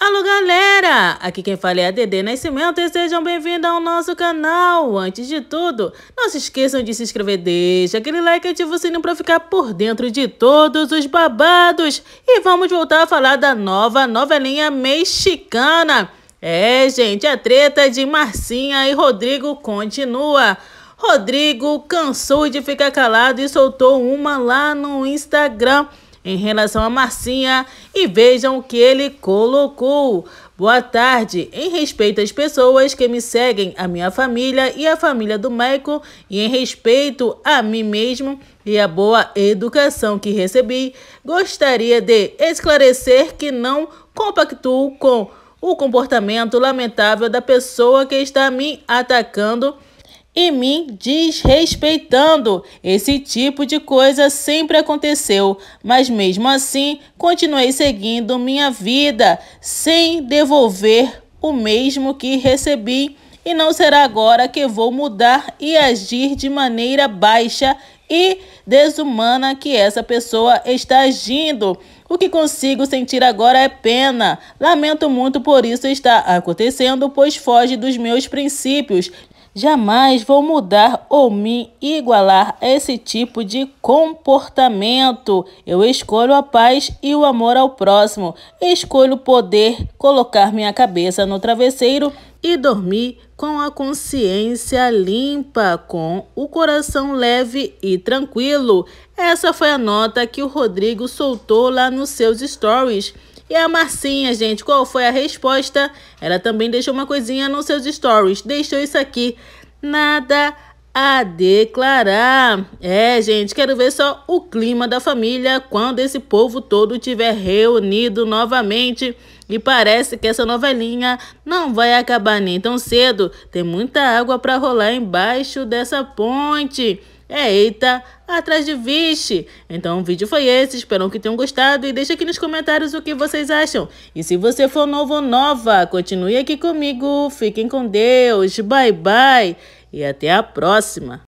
Alô galera, aqui quem fala é a Dede Nascimento e sejam bem-vindos ao nosso canal. Antes de tudo, não se esqueçam de se inscrever, deixa aquele like e ativa o sininho para ficar por dentro de todos os babados. E vamos voltar a falar da nova novelinha mexicana. É gente, a treta de Marcinha e Rodrigo continua. Rodrigo cansou de ficar calado e soltou uma lá no Instagram em relação a Marcinha e vejam o que ele colocou. Boa tarde. Em respeito às pessoas que me seguem, a minha família e a família do Michael, e em respeito a mim mesmo e a boa educação que recebi, gostaria de esclarecer que não compactuo com o comportamento lamentável da pessoa que está me atacando e me desrespeitando. Esse tipo de coisa sempre aconteceu, mas mesmo assim continuei seguindo minha vida sem devolver o mesmo que recebi. E não será agora que vou mudar e agir de maneira baixa e desumana que essa pessoa está agindo. O que consigo sentir agora é pena. Lamento muito por isso estar acontecendo, pois foge dos meus princípios. Jamais vou mudar ou me igualar a esse tipo de comportamento. Eu escolho a paz e o amor ao próximo. Escolho poder colocar minha cabeça no travesseiro e dormir com a consciência limpa, com o coração leve e tranquilo. Essa foi a nota que o Rodrigo soltou lá nos seus stories. E a Marcinha, gente, qual foi a resposta? Ela também deixou uma coisinha nos seus stories. Deixou isso aqui. Nada a declarar. É, gente, quero ver só o clima da família quando esse povo todo tiver reunido novamente. E parece que essa novelinha não vai acabar nem tão cedo. Tem muita água para rolar embaixo dessa ponte. É, eita atrás de vixe. Então o vídeo foi esse, espero que tenham gostado e deixa aqui nos comentários o que vocês acham. E se você for novo ou nova, continue aqui comigo, fiquem com Deus, bye bye e até a próxima.